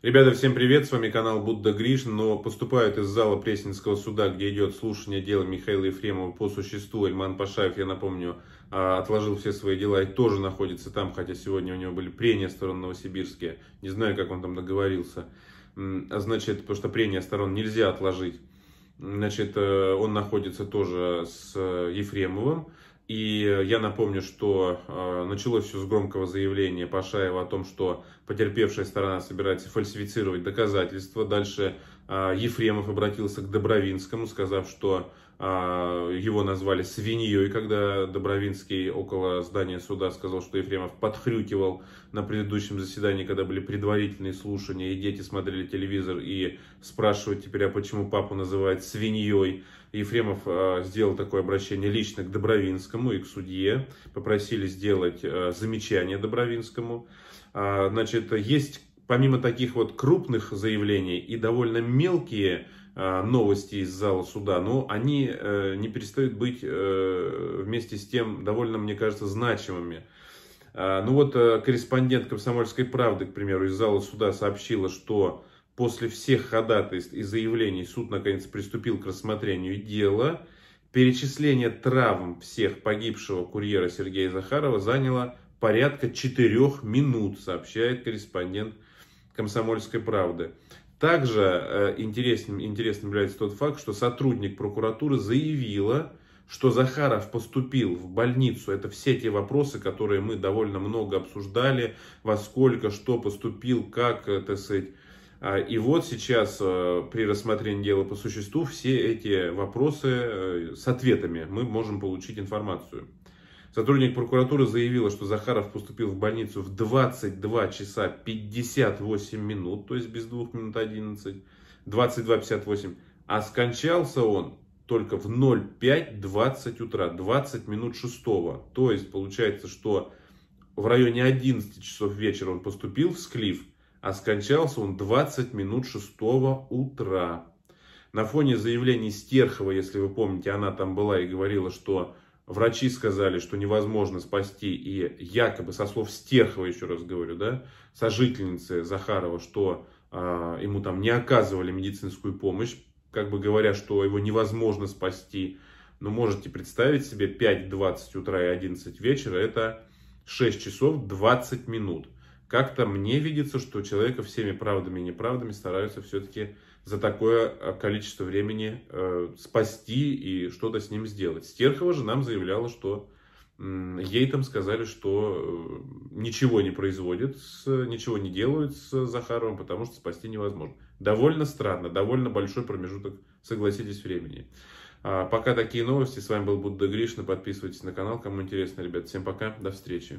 Ребята, всем привет, с вами канал Будда Гришин, но поступают из зала Пресненского суда, где идет слушание дела Михаила Ефремова по существу. Эльман Пашаев, я напомню, а, отложил все свои дела и тоже находится там, хотя сегодня у него были прения сторон Новосибирске. Не знаю, как он там договорился. А значит, потому что прения сторон нельзя отложить. Значит, э, он находится тоже с э, Ефремовым. И э, я напомню, что э, началось все с громкого заявления Пашаева о том, что потерпевшая сторона собирается фальсифицировать доказательства. Дальше а, Ефремов обратился к Добровинскому, сказав, что а, его назвали свиньей, когда Добровинский около здания суда сказал, что Ефремов подхрюкивал на предыдущем заседании, когда были предварительные слушания, и дети смотрели телевизор и спрашивают теперь, а почему папу называют свиньей. Ефремов а, сделал такое обращение лично к Добровинскому и к судье, попросили сделать замечание Добровинскому. Значит, есть помимо таких вот крупных заявлений и довольно мелкие а, новости из зала суда, но ну, они э, не перестают быть э, вместе с тем довольно, мне кажется, значимыми. А, ну вот э, корреспондент «Комсомольской правды», к примеру, из зала суда сообщила, что после всех ходатайств и заявлений суд наконец приступил к рассмотрению дела. Перечисление травм всех погибшего курьера Сергея Захарова заняло порядка четырех минут, сообщает корреспондент комсомольской правды. Также э, интересным, интересным является тот факт, что сотрудник прокуратуры заявила, что Захаров поступил в больницу, это все те вопросы, которые мы довольно много обсуждали, во сколько, что поступил, как, э, так сказать. А, и вот сейчас э, при рассмотрении дела по существу все эти вопросы с ответами мы можем получить информацию. Сотрудник прокуратуры заявила, что Захаров поступил в больницу в 22 часа 58 минут, то есть без 2 минут 11, 22.58, а скончался он только в 05.20 утра, 20 минут 6. То есть получается, что в районе 11 часов вечера он поступил в Склиф, а скончался он 20 минут 6 утра. На фоне заявлений Стерхова, если вы помните, она там была и говорила, что Врачи сказали, что невозможно спасти, и якобы, со слов Стерхова, еще раз говорю, да, сожительницы Захарова, что э, ему там не оказывали медицинскую помощь, как бы говоря, что его невозможно спасти. Но можете представить себе 5.20 утра и 11 вечера, это 6 часов 20 минут. Как-то мне видится, что человека всеми правдами и неправдами стараются все-таки за такое э, количество времени э, спасти и что-то с ним сделать. Стерхова же нам заявляла, что э, ей там сказали, что э, ничего не производит, с, ничего не делают с Захаровым, потому что спасти невозможно. Довольно странно, довольно большой промежуток, согласитесь, времени. А, пока такие новости. С вами был Будда Гришна. Подписывайтесь на канал, кому интересно, ребят. Всем пока, до встречи.